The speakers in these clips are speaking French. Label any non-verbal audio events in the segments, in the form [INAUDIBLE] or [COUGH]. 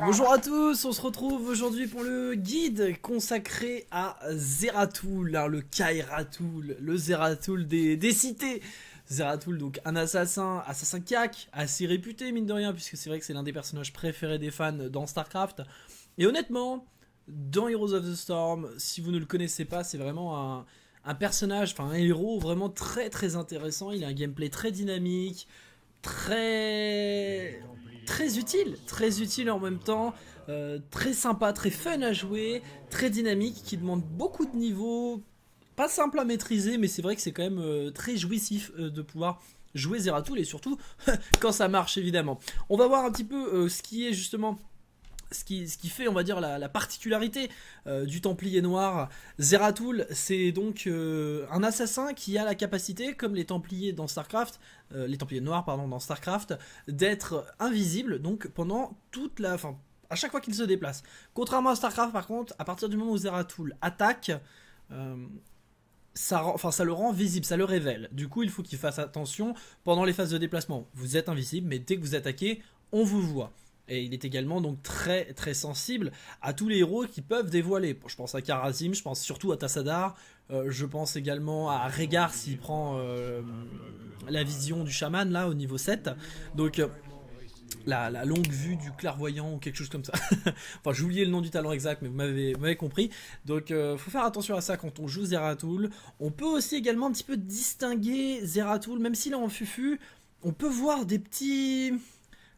Bonjour à tous, on se retrouve aujourd'hui pour le guide consacré à Zeratul, le hein, le Kairatul, le Zeratul des, cités. Zeratul, donc un assassin, assassin kak, assez réputé mine de rien, puisque c'est vrai que c'est l'un des personnages préférés des fans dans StarCraft. Et honnêtement, dans Heroes of the Storm, si vous ne le connaissez pas, c'est vraiment un personnage, enfin un héros vraiment très très intéressant. Il a un gameplay très dynamique, très très utile, très utile en même temps, euh, très sympa, très fun à jouer, très dynamique, qui demande beaucoup de niveaux, pas simple à maîtriser, mais c'est vrai que c'est quand même euh, très jouissif euh, de pouvoir jouer Zeratul et surtout [LAUGHS] quand ça marche évidemment. On va voir un petit peu ce qui est justement ce qui, fait, on va dire, la, particularité euh, du Templier Noir. Zeratul, c'est donc euh, un assassin qui a la capacité, comme les Templiers dans StarCraft, euh, les Templiers Noirs, dans StarCraft, d'être invisible, donc pendant toute la... Fin, à chaque fois qu'il se déplace. Contrairement à StarCraft, par contre, à partir du moment où Zeratul attaque, ça, ça le rend visible, ça le révèle. Du coup, il faut qu'il fasse attention pendant les phases de déplacement. Vous êtes invisible, mais dès que vous attaquez, on vous voit. Et il est également donc très très sensible à tous les héros qui peuvent dévoiler. Je pense à Karazim, je pense surtout à Tassadar, euh, je pense également à Régard s'il prend euh, la vision du chaman là au niveau 7. Donc euh, la, longue vue du clairvoyant ou quelque chose comme ça. [LAUGHS] enfin, j'ai oublié le nom du talent exact, mais vous m'avez compris. Donc, il faut faire attention à ça quand on joue Zeratul. On peut aussi également un petit peu distinguer Zeratul, même s'il est en fufu. On peut voir des petits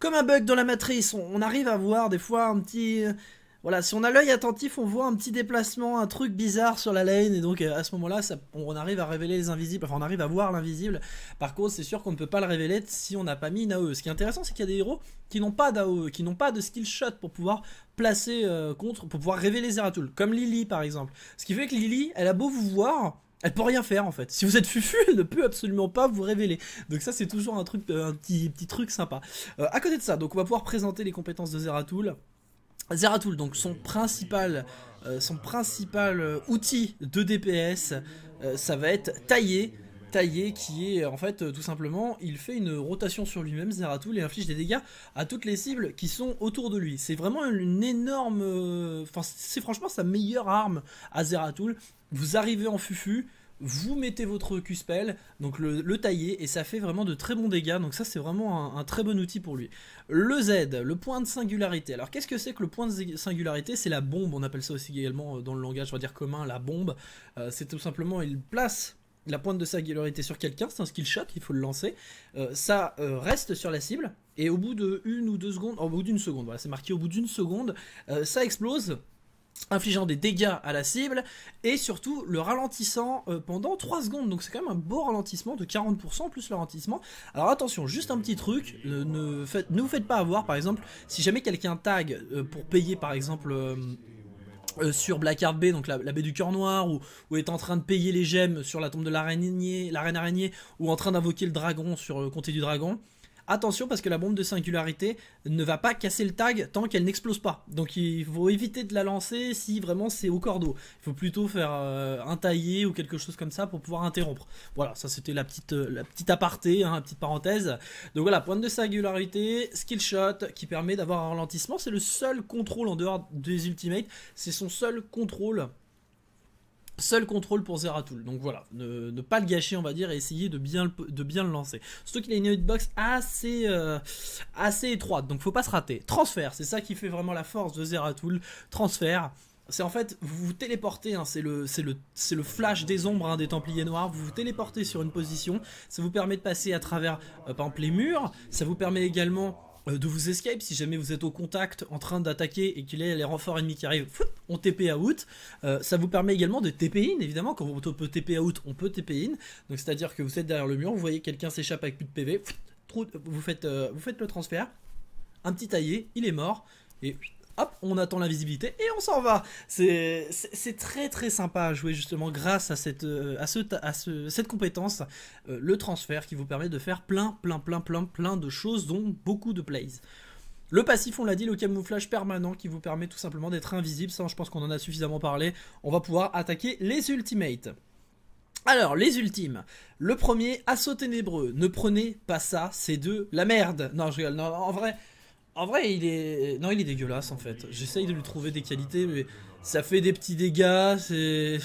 comme un bug dans la matrice. On, arrive à voir des fois un petit... Euh, voilà, si on a l'œil attentif, on voit un petit déplacement, un truc bizarre sur la lane, et donc euh, à ce moment-là, on arrive à révéler les invisibles, enfin on arrive à voir l'invisible. Par contre, c'est sûr qu'on ne peut pas le révéler si on n'a pas mis une AOE. Ce qui est intéressant, c'est qu'il y a des héros qui n'ont pas d'AOE, qui n'ont pas de skill shot pour pouvoir placer euh, contre, pour pouvoir révéler Zeratul, comme Lily par exemple. Ce qui fait que Lily, elle a beau vous voir, elle peut rien faire en fait. Si vous êtes fufu, elle ne peut absolument pas vous révéler. Donc ça c'est toujours un truc, euh, un petit, petit truc sympa. Euh, à côté de ça, donc on va pouvoir présenter les compétences de Zeratul. Zeratul, donc son principal, euh, son principal outil de DPS, ça va être tailler taillé qui est en fait euh, tout simplement il fait une rotation sur lui-même Zeratul et inflige des dégâts à toutes les cibles qui sont autour de lui. C'est vraiment une énorme euh, enfin c'est franchement sa meilleure arme à Zeratul. Vous arrivez en fufu, vous mettez votre Q-Spell, donc le, taillé et ça fait vraiment de très bons dégâts, donc ça c'est vraiment un, très bon outil pour lui. Le Z, le point de singularité. Alors qu'est-ce que c'est que le point de singularité C'est la bombe, on appelle ça aussi également euh, dans le langage, on va dire commun, la bombe. c'est tout simplement, il place la pointe de sa était sur quelqu'un, c'est un skill shot, il faut le lancer. Euh, ça euh, reste sur la cible, et au bout de ou deux secondes, au bout d'une seconde, voilà, c'est marqué au bout d'une seconde, euh, ça explose, infligeant des dégâts à la cible, et surtout le ralentissant pendant 3 secondes. Donc c'est quand même un beau ralentissement de 40% plus le ralentissement. Alors attention, juste un petit truc, ne, ne vous faites pas avoir, par exemple, si jamais quelqu'un tag pour payer, par exemple euh, sur Blackheart Bay, donc la, baie du cœur noir, Ou est en train de payer les gemmes sur la tombe de la reine araignée, ou en train d'invoquer le dragon sur le euh, comté du dragon attention parce que la bombe de singularité ne va pas casser le tag tant qu'elle n'explose pas. Donc il faut éviter de la lancer si vraiment c'est au cordeau. Il faut plutôt faire euh, un taillé ou quelque chose comme ça pour pouvoir interrompre. Voilà, ça c'était la petite, euh, la petite aparté, la hein, petite parenthèse. Donc voilà, pointe de singularité, skill shot qui permet d'avoir un ralentissement. C'est le seul contrôle en dehors des ultimates. C'est son seul contrôle Seul contrôle pour Zeratul, donc voilà, ne, pas le gâcher on va dire et essayer de bien le, de bien le lancer. Surtout qu'il a une hitbox assez, euh, assez étroite, donc faut pas se rater. Transfert, c'est ça qui fait vraiment la force de Zeratul, transfert. C'est en fait, vous vous téléportez, hein, c'est le, le flash des ombres hein, des Templiers Noirs, vous vous téléportez sur une position, ça vous permet de passer à travers, euh, par exemple, les murs, ça vous permet également euh, de vous escape si jamais vous êtes au contact en train d'attaquer et qu'il y a les renforts ennemis qui arrivent, on TP out. Euh, ça vous permet également de TP in, évidemment, quand on peut TP out, on peut TP in. Donc c'est-à-dire que vous êtes derrière le mur, vous voyez quelqu'un s'échappe avec plus de PV, vous, faites, euh, vous faites le transfert, un petit taillé, il est mort, et hop, on attend l'invisibilité et on s'en va. C'est très très sympa à jouer justement grâce à cette, euh, à à cette compétence, euh, le transfert qui vous permet de faire plein plein plein plein plein de choses dont beaucoup de plays. Le passif, on l'a dit, le camouflage permanent qui vous permet tout simplement d'être invisible, ça je pense qu'on en a suffisamment parlé, on va pouvoir attaquer les ultimates. Alors, les ultimes. Le premier, assaut ténébreux. Ne prenez pas ça, c'est de la merde. Non, je rigole. Non, en vrai, en vrai, il est. Non, il est dégueulasse en fait. J'essaye de lui trouver des qualités, mais ça fait des petits dégâts, c'est.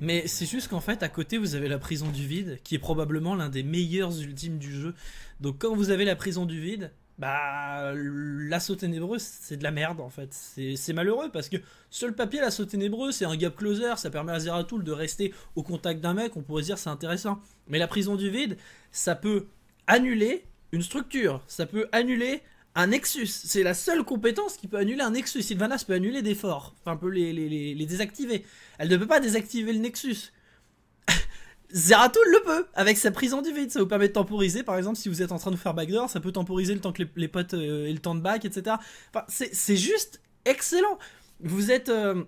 Mais c'est juste qu'en fait, à côté, vous avez la prison du vide, qui est probablement l'un des meilleurs ultimes du jeu. Donc quand vous avez la prison du vide, bah, l'assaut ténébreux, c'est de la merde en fait. C'est malheureux parce que sur le papier, l'assaut ténébreux, c'est un gap closer, ça permet à Zeratul de rester au contact d'un mec, on pourrait dire c'est intéressant. Mais la prison du vide, ça peut annuler une structure, ça peut annuler un nexus. C'est la seule compétence qui peut annuler un nexus. Sylvanas peut annuler des forts, enfin peut les, les, les, désactiver. Elle ne peut pas désactiver le nexus. [LAUGHS] Zeratul le peut, avec sa prison du vide. Ça vous permet de temporiser, par exemple, si vous êtes en train de faire backdoor, ça peut temporiser le temps que les, potes euh, et le temps de back, etc. Enfin, c'est juste excellent. Vous êtes, euh,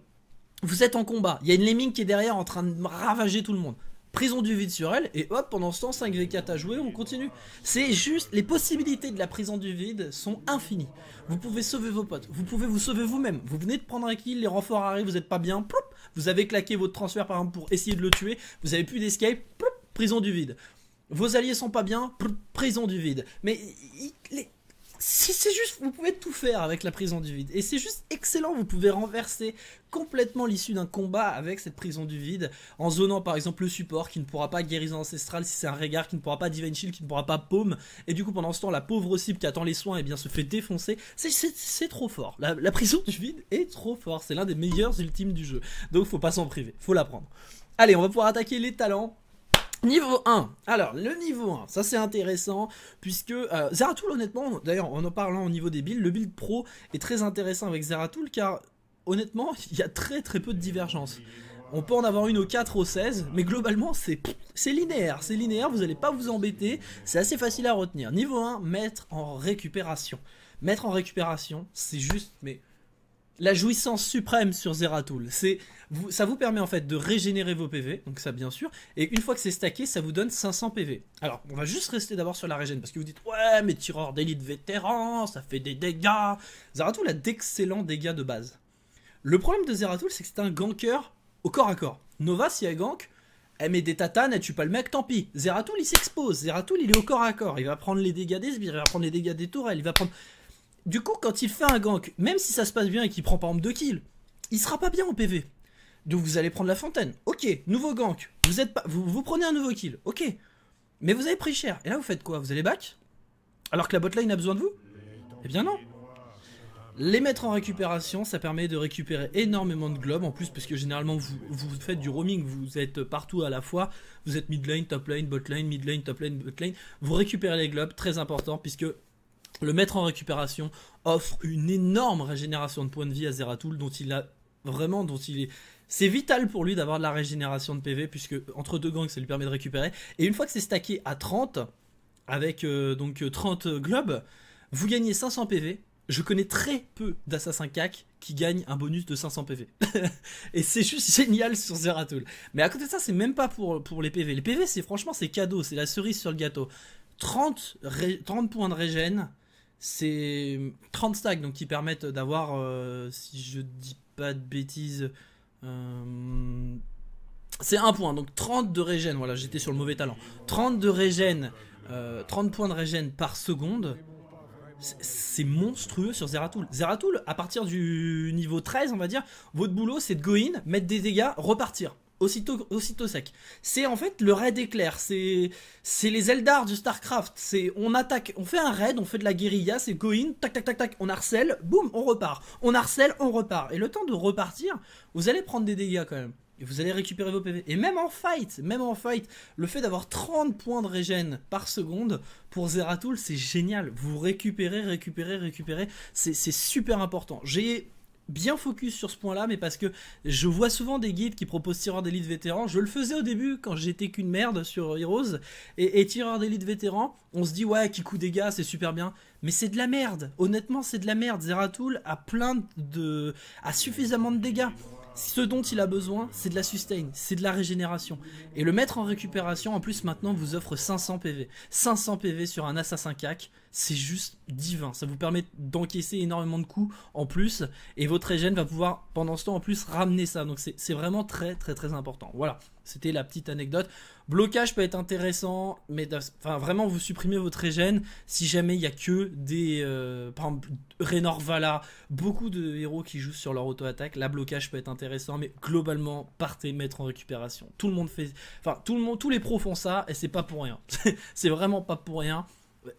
vous êtes en combat, il y a une lemming qui est derrière en train de ravager tout le monde prison du vide sur elle, et hop, pendant ce temps, 5v4 à jouer, on continue. C'est juste, les possibilités de la prison du vide sont infinies. Vous pouvez sauver vos potes, vous pouvez vous sauver vous-même, vous venez de prendre un kill, les renforts arrivent, vous n'êtes pas bien, vous avez claqué votre transfert par exemple pour essayer de le tuer, vous avez plus d'escape, prison du vide. Vos alliés sont pas bien, prison du vide. Mais il, si c'est juste, vous pouvez tout faire avec la prison du vide. Et c'est juste excellent, vous pouvez renverser complètement l'issue d'un combat avec cette prison du vide, en zonant par exemple le support qui ne pourra pas guérison ancestrale si c'est un regard, qui ne pourra pas divine shield, qui ne pourra pas paume, et du coup pendant ce temps la pauvre cible qui attend les soins et eh bien se fait défoncer, c'est trop fort, la, prison du vide est trop fort, c'est l'un des meilleurs ultimes du jeu, donc faut pas s'en priver, faut la prendre. Allez on va pouvoir attaquer les talents, Niveau 1, alors le niveau 1, ça c'est intéressant, puisque euh, Zeratul honnêtement, d'ailleurs en en parlant au niveau des builds, le build pro est très intéressant avec Zeratul car honnêtement [LAUGHS] il y a très très peu de divergences. On peut en avoir une au 4, au 16, mais globalement c'est linéaire, c'est linéaire, vous n'allez pas vous embêter, c'est assez facile à retenir. Niveau 1, mettre en récupération. Mettre en récupération, c'est juste, mais la jouissance suprême sur Zeratul. C'est, ça vous permet en fait de régénérer vos PV, donc ça bien sûr, et une fois que c'est stacké, ça vous donne 500 PV. Alors, on va juste rester d'abord sur la régène, parce que vous dites, ouais, mais tireur d'élite vétéran, ça fait des dégâts. Zeratul a d'excellents dégâts de base. Le problème de Zeratul, c'est que c'est un ganker au corps à corps. Nova, si elle gank, elle met des tatanes, elle tue pas le mec, tant pis. Zeratul, il s'expose. Zeratul, il est au corps à corps. Il va prendre les dégâts des sbires, il va prendre les dégâts des tourelles, il va prendre du coup, quand il fait un gank, même si ça se passe bien et qu'il prend par exemple 2 kills, il sera pas bien en PV. Donc vous allez prendre la fontaine. Ok, nouveau gank. Vous, êtes pas, vous, prenez un nouveau kill. Ok. Mais vous avez pris cher. Et là, vous faites quoi Vous allez back Alors que la botlane a besoin de vous Eh bien non. Les mettre en récupération, ça permet de récupérer énormément de globes en plus parce que généralement vous, vous faites du roaming, vous êtes partout à la fois, vous êtes mid lane, top lane, bot lane, mid top lane, bot lane, vous récupérez les globes, très important puisque le mettre en récupération offre une énorme régénération de points de vie à Zeratul dont il a vraiment dont il est c'est vital pour lui d'avoir de la régénération de PV puisque entre deux gangs ça lui permet de récupérer et une fois que c'est stacké à 30 avec euh, donc 30 euh, globes vous gagnez 500 PV je connais très peu d'assassins CAC qui gagnent un bonus de 500 PV. [LAUGHS] et c'est juste génial sur Zeratul. Mais à côté de ça, c'est même pas pour, les PV. Les PV, c'est franchement, c'est cadeau, c'est la cerise sur le gâteau. 30, 30 points de régène, c'est 30 stacks donc qui permettent d'avoir, euh, si je dis pas de bêtises, euh, c'est un point, donc 30 de régène, voilà j'étais sur le mauvais talent. 30 de régène, 30 euh, points de régène par seconde, c'est monstrueux sur Zeratul. Zeratul, à partir du niveau 13 on va dire, votre boulot c'est de go in, mettre des dégâts, repartir aussitôt, aussitôt sec. C'est en fait le raid éclair, c'est les Eldar du StarCraft, c'est on attaque, on fait un raid, on fait de la guérilla, c'est go in, tac tac tac tac, on harcèle, boum, on repart. On harcèle, on repart. Et le temps de repartir, vous allez prendre des dégâts quand même. Et vous allez récupérer vos PV. Et même en fight, même en fight, le fait d'avoir 30 points de régène par seconde pour Zeratul, c'est génial. Vous récupérez, récupérez, récupérez. C'est super important. J'ai bien focus sur ce point-là, mais parce que je vois souvent des guides qui proposent tireur d'élite vétéran. Je le faisais au début quand j'étais qu'une merde sur Heroes. Et, et tireur d'élite vétéran, on se dit ouais, qui coûte des gars, c'est super bien. Mais c'est de la merde. Honnêtement, c'est de la merde. Zeratul a plein de. a suffisamment de dégâts. Ce dont il a besoin, c'est de la sustain, c'est de la régénération. Et le mettre en récupération, en plus, maintenant, vous offre 500 PV. 500 PV sur un assassin cac, c'est juste divin. Ça vous permet d'encaisser énormément de coups en plus. Et votre régène va pouvoir, pendant ce temps, en plus, ramener ça. Donc c'est vraiment très, très, très important. Voilà, c'était la petite anecdote. Blocage peut être intéressant, mais enfin, vraiment, vous supprimez votre régène si jamais il n'y a que des. Euh, par exemple, Renorvala, beaucoup de héros qui jouent sur leur auto-attaque. La blocage peut être intéressant, mais globalement, partez mettre en récupération. Tout le monde fait. Enfin, tout le monde, tous les pros font ça, et c'est pas pour rien. [LAUGHS] c'est vraiment pas pour rien.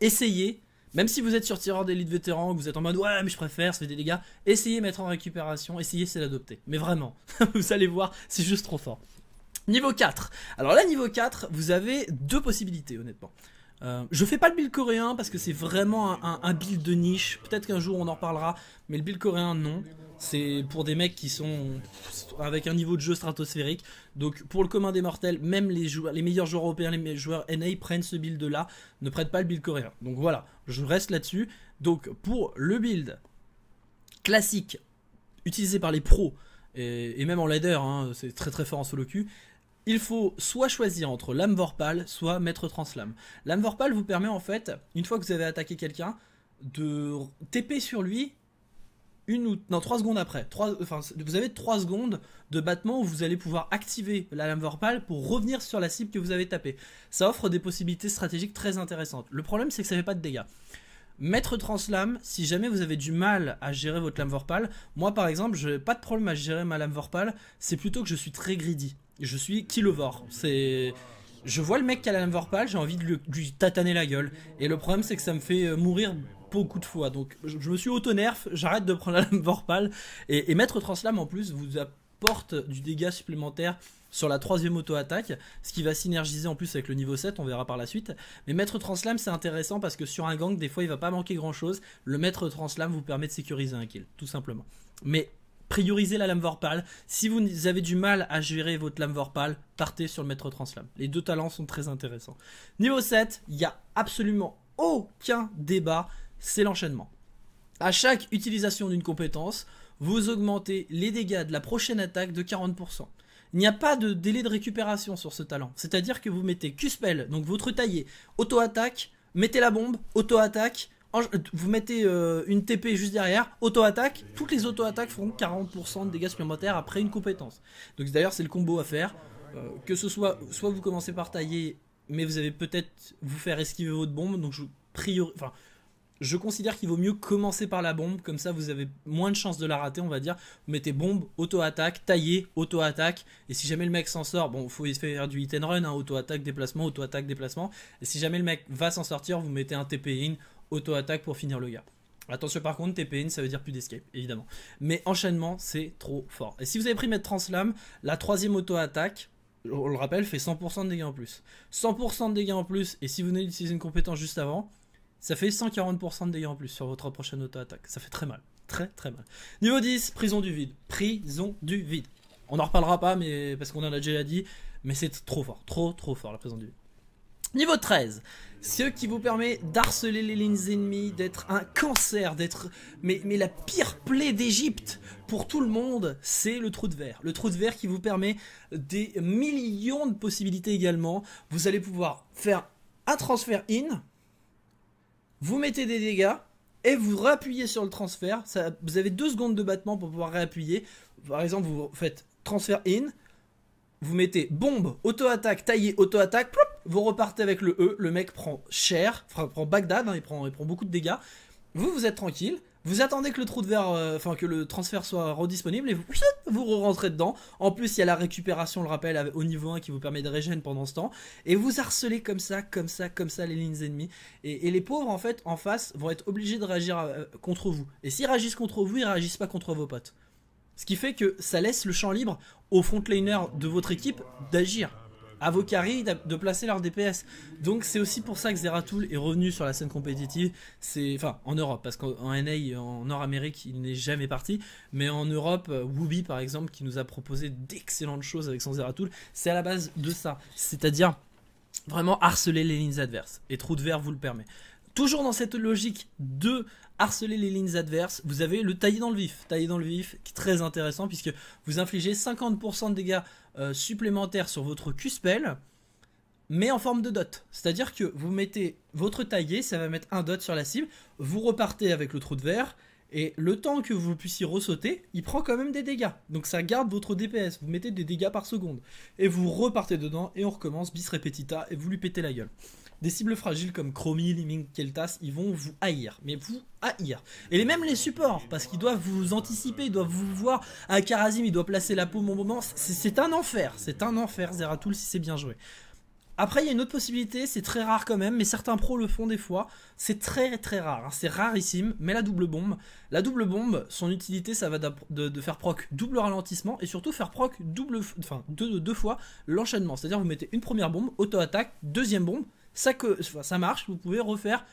Essayez. Même si vous êtes sur tireur d'élite vétéran, que vous êtes en mode ouais mais je préfère, ça fait des dégâts, essayez mettre en récupération, essayez c'est l'adopter. Mais vraiment, [LAUGHS] vous allez voir, c'est juste trop fort. Niveau 4. Alors là, niveau 4, vous avez deux possibilités, honnêtement. Euh, je fais pas le build coréen parce que c'est vraiment un, build de niche. Peut-être qu'un jour on en reparlera, mais le build coréen, non. C'est pour des mecs qui sont avec un niveau de jeu stratosphérique. Donc pour le commun des mortels, même les, meilleurs joueurs européens, les meilleurs joueurs NA prennent ce build là, ne prennent pas le build coréen. Donc voilà, je reste là-dessus. Donc pour le build classique utilisé par les pros, et, même en ladder, hein, c'est très très fort en solo il faut soit choisir entre Lame Vorpal, soit maître translame. Lame Vorpal vous permet en fait, une fois que vous avez attaqué quelqu'un, de TP sur lui une ou non trois secondes après. vous avez trois secondes de battement où vous allez pouvoir activer la lame Vorpal pour revenir sur la cible que vous avez tapée. Ça offre des possibilités stratégiques très intéressantes. Le problème, c'est que ça ne fait pas de dégâts. Maître translame, si jamais vous avez du mal à gérer votre lame Vorpal, moi par exemple, je n'ai pas de problème à gérer ma lame Vorpal, c'est plutôt que je suis très greedy. Je suis killovore. C'est. Je vois le mec qui a la vorpal, j'ai envie de lui, tataner la gueule. Et le problème, c'est que ça me fait euh, mourir beaucoup de fois. Donc, je, me suis auto-nerf, j'arrête de prendre la vorpal Et, et mettre Translam en plus vous apporte du dégât supplémentaire sur la troisième auto-attaque, ce qui va synergiser en plus avec le niveau 7, on verra par la suite. Mais maître translam c'est intéressant parce que sur un gang, des fois il va pas manquer grand chose. Le maître translam vous permet de sécuriser un kill, tout simplement. Mais priorisez la lame Vorpal. Si vous avez du mal à gérer votre lame Vorpal, partez sur le maître Translame. Les deux talents sont très intéressants. Niveau 7, il n'y a absolument aucun débat, c'est l'enchaînement. À chaque utilisation d'une compétence, vous augmentez les dégâts de la prochaine attaque de 40%. Il n'y a pas de délai de récupération sur ce talent. C'est-à-dire que vous mettez Q-Spell, donc votre taillé, auto-attaque, mettez la bombe, auto-attaque, euh, vous mettez euh, une TP juste derrière, auto-attaque, toutes les auto-attaques feront 40% de dégâts supplémentaires après une compétence. Donc d'ailleurs c'est le combo à faire, euh, que ce soit, soit vous commencez par tailler, mais vous avez peut-être vous faire esquiver votre bombe, donc je, enfin, je considère qu'il vaut mieux commencer par la bombe, comme ça vous avez moins de chances de la rater, on va dire. Vous mettez bombe, auto-attaque, tailler, auto-attaque, et si jamais le mec s'en sort, bon, faut faire du hit and run, hein. auto-attaque, déplacement, auto-attaque, déplacement, et si jamais le mec va s'en sortir, vous mettez un TP in, auto-attaque pour finir le gars. Attention par contre, TPN ça veut dire plus d'escape, évidemment. Mais enchaînement, c'est trop fort. Et si vous avez pris Maître Translam, la troisième auto-attaque, on le rappelle, fait 100% de dégâts en plus. 100% de dégâts en plus, et si vous venez d'utiliser une compétence juste avant, ça fait 140% de dégâts en plus sur votre prochaine auto-attaque. Ça fait très mal. Très très mal. Niveau 10, prison du vide. Prison du vide. On n'en reparlera pas, mais parce qu'on en a déjà dit, mais c'est trop fort. Trop trop fort la prison du vide. Niveau 13, ce qui vous permet d'harceler les lignes ennemies, d'être un cancer, d'être... Mais, mais la pire plaie d'Egypte pour tout le monde, c'est le trou de verre. Le trou de verre qui vous permet des millions de possibilités également. Vous allez pouvoir faire un transfert in, vous mettez des dégâts, et vous rappuyez sur le transfert. Ça, vous avez deux secondes de battement pour pouvoir réappuyer. Par exemple, vous faites transfert in, vous mettez bombe, auto-attaque, taillé, auto-attaque, plop, vous repartez avec le E, le mec prend cher, enfin, prend Bagdad, hein, il, prend, il prend beaucoup de dégâts. Vous, vous êtes tranquille, vous attendez que le trou de verre, euh, enfin que le transfert soit redisponible et vous, [LAUGHS] vous rentrez dedans. En plus, il y a la récupération, le rappel au niveau 1 qui vous permet de régénérer pendant ce temps. Et vous harcelez comme ça, comme ça, comme ça les lignes ennemies. Et, les pauvres, en fait, en face, vont être obligés de réagir euh, contre vous. Et s'ils réagissent contre vous, ils réagissent pas contre vos potes. Ce qui fait que ça laisse le champ libre aux frontliners de votre équipe d'agir à vos de placer leur DPS. Donc c'est aussi pour ça que Zeratul est revenu sur la scène compétitive. C'est enfin en Europe parce qu'en NA en Nord-Amérique il n'est jamais parti, mais en Europe euh, Woobie par exemple qui nous a proposé d'excellentes choses avec son Zeratul, c'est à la base de ça, c'est-à-dire vraiment harceler les lignes adverses et Trou de Verre vous le permet. Toujours dans cette logique de harceler les lignes adverses, vous avez le taillé dans le vif. Tailler dans le vif, qui est très intéressant puisque vous infligez 50% de dégâts euh, supplémentaire sur votre q mais en forme de dot. C'est-à-dire que vous mettez votre taillé, ça va mettre un dot sur la cible, vous repartez avec le trou de verre, et le temps que vous puissiez ressauter, il prend quand même des dégâts. Donc ça garde votre DPS, vous mettez des dégâts par seconde. Et vous repartez dedans, et on recommence bis repetita, et vous lui pétez la gueule des cibles fragiles comme Chromie, Liming, Keltas, ils vont vous haïr. Mais vous haïr. Et les mêmes les supports, parce qu'ils doivent vous anticiper, ils doivent vous voir. À Karazim, il doit placer la peau mon moment. C'est un enfer. C'est un enfer, Zeratul, si c'est bien joué. Après, il y a une autre possibilité, c'est très rare quand même, mais certains pros le font des fois. C'est très très rare, hein. c'est rarissime, mais la double bombe. La double bombe, son utilité, ça va de, faire proc double ralentissement et surtout faire proc double, enfin deux, deux fois l'enchaînement. C'est-à-dire vous mettez une première bombe, auto-attaque, deuxième bombe, ça, que, ça marche, vous pouvez refaire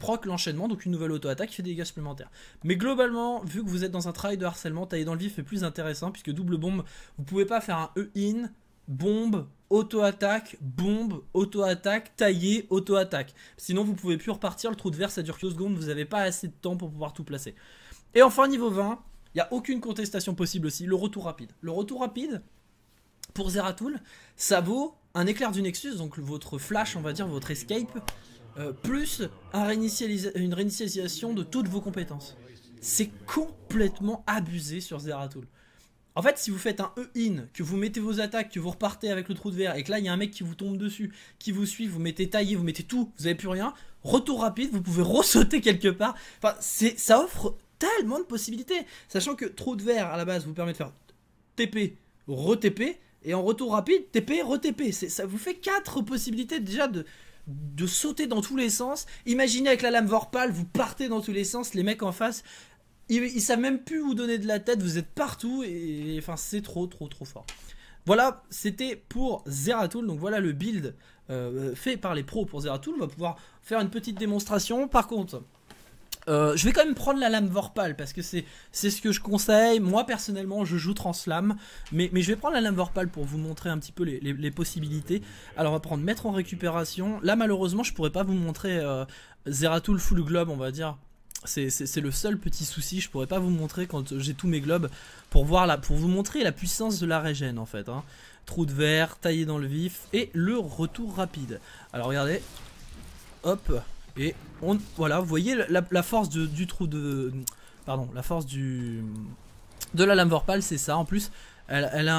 proc l'enchaînement, donc une nouvelle auto-attaque qui fait des dégâts supplémentaires. Mais globalement, vu que vous êtes dans un travail de harcèlement, tailler dans le vif est plus intéressant, puisque double bombe, vous pouvez pas faire un E-in, bombe, auto-attaque, bombe, auto-attaque, tailler, auto-attaque. Sinon, vous pouvez plus repartir, le trou de verre, ça dure que secondes, vous n'avez pas assez de temps pour pouvoir tout placer. Et enfin, niveau 20, il n'y a aucune contestation possible aussi, le retour rapide. Le retour rapide, pour Zeratul, ça vaut un éclair du Nexus, donc votre flash, on va dire, votre escape, euh, plus une réinitialisation de toutes vos compétences. C'est complètement abusé sur Zeratul. En fait, si vous faites un E-in, que vous mettez vos attaques, que vous repartez avec le trou de verre, et que là, il y a un mec qui vous tombe dessus, qui vous suit, vous mettez taillé, vous mettez tout, vous n'avez plus rien, retour rapide, vous pouvez [LAUGHS] ressauter quelque part. Enfin, ça offre tellement de possibilités. Sachant que trou de verre, à la base, vous permet de faire TP, re-TP, et en retour rapide, TP, re-TP. Ça vous fait quatre possibilités déjà de, de sauter dans tous les sens. Imaginez avec la lame Vorpal, vous partez dans tous les sens, les mecs en face, ils, ne savent même plus vous donner de la tête, vous êtes partout, et, enfin c'est trop trop trop fort. Voilà, c'était pour Zeratul, donc voilà le build euh, fait par les pros pour Zeratul, on va pouvoir faire une petite démonstration. Par contre, euh, je vais quand même prendre la lame Vorpal parce que c'est ce que je conseille. Moi personnellement, je joue translam mais, mais je vais prendre la lame Vorpal pour vous montrer un petit peu les, possibilités. Alors on va prendre Mettre en récupération. Là malheureusement, je pourrais pas vous montrer euh, Zeratul full globe, on va dire. C'est le seul petit souci, je pourrais pas vous montrer quand j'ai tous mes globes pour voir la, pour vous montrer la puissance de la régène en fait. Hein. Trou de verre, taillé dans le vif et le retour rapide. Alors regardez, hop, et on, voilà, vous voyez la, force du trou de... Pardon, la force du... De la lame vorpale, c'est ça. En plus, elle, a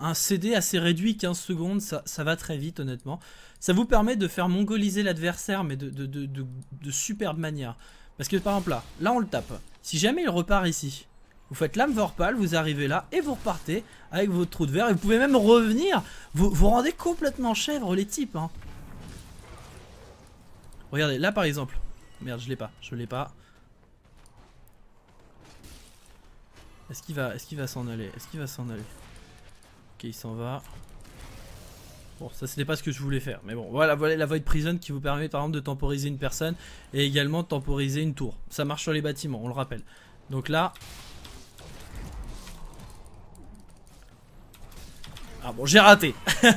un, CD assez réduit, 15 secondes, ça, va très vite honnêtement. Ça vous permet de faire mongoliser l'adversaire, mais de, superbe manière. Parce que par exemple là, là on le tape. Si jamais il repart ici, vous faites lame vorpale, vous arrivez là et vous repartez avec votre trou de verre. Et vous pouvez même revenir, vous vous rendez complètement chèvre les types. Hein. Regardez, là par exemple. Merde, je l'ai pas, je l'ai pas. Est-ce qu'il va, est-ce qu'il va s'en aller Est-ce qu'il va s'en aller Ok, il s'en va. Bon, ça c'était pas ce que je voulais faire, mais bon, voilà, voilà la Void Prison qui vous permet par exemple de temporiser une personne et également de temporiser une tour. Ça marche sur les bâtiments, on le rappelle. Donc là, Ah bon, j'ai raté. [LAUGHS]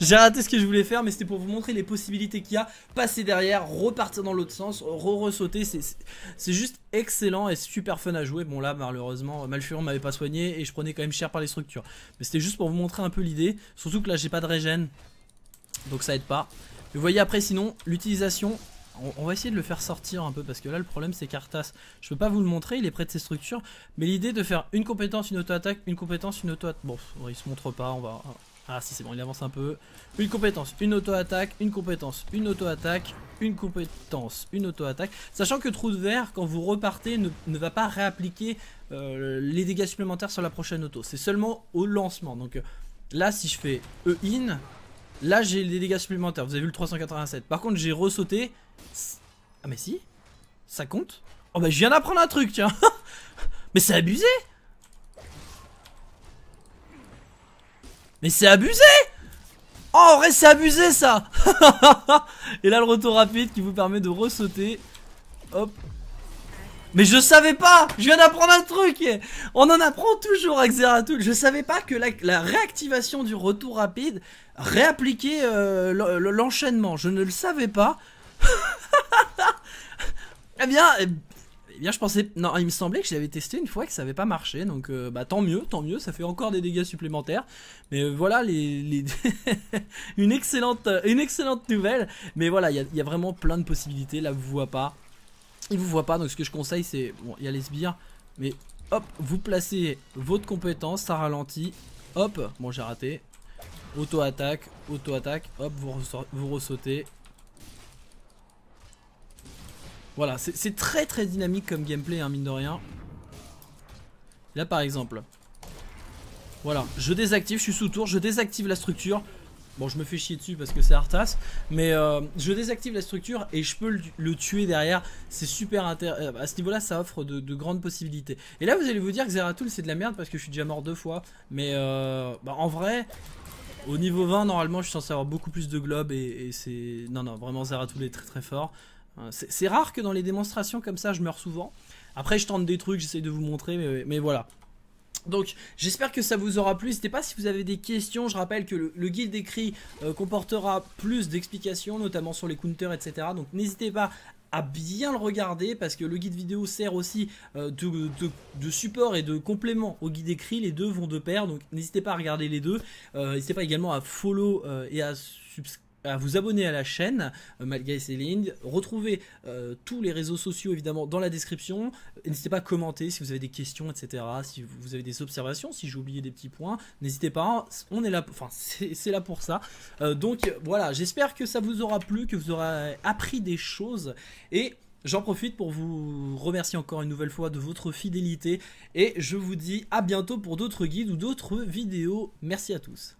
j'ai raté ce que je voulais faire, mais c'était pour vous montrer les possibilités qu'il y a. Passer derrière, repartir dans l'autre sens, re-ressauter. C'est juste excellent et super fun à jouer. Bon là, malheureusement, Malfurion m'avait pas soigné et je prenais quand même cher par les structures. Mais c'était juste pour vous montrer un peu l'idée. Surtout que là, j'ai pas de régène. Donc ça aide pas. Vous voyez après, sinon, l'utilisation on, va essayer de le faire sortir un peu parce que là le problème c'est Cartas. Je peux pas vous le montrer, il est près de ses structures. Mais l'idée de faire une compétence, une auto-attaque, une compétence, une auto-attaque. Bon, il se montre pas, on va. Ah si c'est bon, il avance un peu. Une compétence, une auto-attaque, une compétence, une auto-attaque, une compétence, une auto-attaque. Sachant que trou de verre, quand vous repartez, ne, va pas réappliquer euh, les dégâts supplémentaires sur la prochaine auto. C'est seulement au lancement. Donc euh, là si je fais E-in, Là, j'ai des dégâts supplémentaires. Vous avez vu le 387. Par contre, j'ai ressauté. Ah, mais si Ça compte Oh, bah, je viens d'apprendre un truc, tiens [LAUGHS] Mais c'est abusé Mais c'est abusé Oh, en vrai, c'est abusé, ça [LAUGHS] Et là, le retour rapide qui vous permet de ressauter. Hop mais je savais pas Je viens d'apprendre un truc On en apprend toujours à Zeratul Je savais pas que la réactivation du retour rapide réappliquer euh, l'enchaînement. Je ne le savais pas. [LAUGHS] eh bien, eh, eh bien, je pensais. Non, il me semblait que j'avais testé une fois que ça n'avait pas marché. Donc, euh, bah, tant mieux, tant mieux. Ça fait encore des dégâts supplémentaires. Mais euh, voilà, les, [LAUGHS] une, excellente, une excellente nouvelle. Mais voilà, il y, a vraiment plein de possibilités. Là, vous voit pas. Il vous voit pas. Donc, ce que je conseille, c'est. Bon, il y a les sbires. Mais hop, vous placez votre compétence. Ça ralentit. Hop, bon, j'ai raté. Auto-attaque, auto-attaque, hop, vous, vous ressautez. Voilà, c'est très très dynamique comme gameplay, hein, mine de rien. Là par exemple, voilà, je désactive, je suis sous tour, je désactive la structure. Bon, je me fais chier dessus parce que c'est Arthas, mais euh, je désactive la structure et je peux le, tuer derrière. C'est super intéressant. Euh, à ce niveau-là, ça offre de, grandes possibilités. Et là, vous allez vous dire que Zeratul, c'est de la merde parce que je suis déjà mort deux fois. Mais euh, bah, en vrai, au niveau 20, normalement, je suis censé avoir beaucoup plus de globes et, c'est. Non, non, vraiment, Zeratul est très très fort. Euh, c'est rare que dans les démonstrations comme ça, je meurs souvent. Après, je tente des trucs, j'essaye de vous montrer, mais, voilà. Donc j'espère que ça vous aura plu, n'hésitez pas si vous avez des questions, je rappelle que le, guide écrit euh, comportera plus d'explications, notamment sur les counters, etc. Donc n'hésitez pas à bien le regarder parce que le guide vidéo sert aussi euh, de, support et de complément au guide écrit. Les deux vont de pair, donc n'hésitez pas à regarder les deux. Euh, n'hésitez pas également à follow euh, et à subscribe à vous abonner à la chaîne euh, Malgré Retrouvez euh, tous les réseaux sociaux évidemment dans la description. N'hésitez pas à commenter si vous avez des questions, etc. Si vous avez des observations, si j'ai oublié des petits points, n'hésitez pas. Hein, on est là, enfin c'est là pour ça. Euh, donc voilà, j'espère que ça vous aura plu, que vous aurez appris des choses et J'en profite pour vous remercier encore une nouvelle fois de votre fidélité et je vous dis à bientôt pour d'autres guides ou d'autres vidéos. Merci à tous.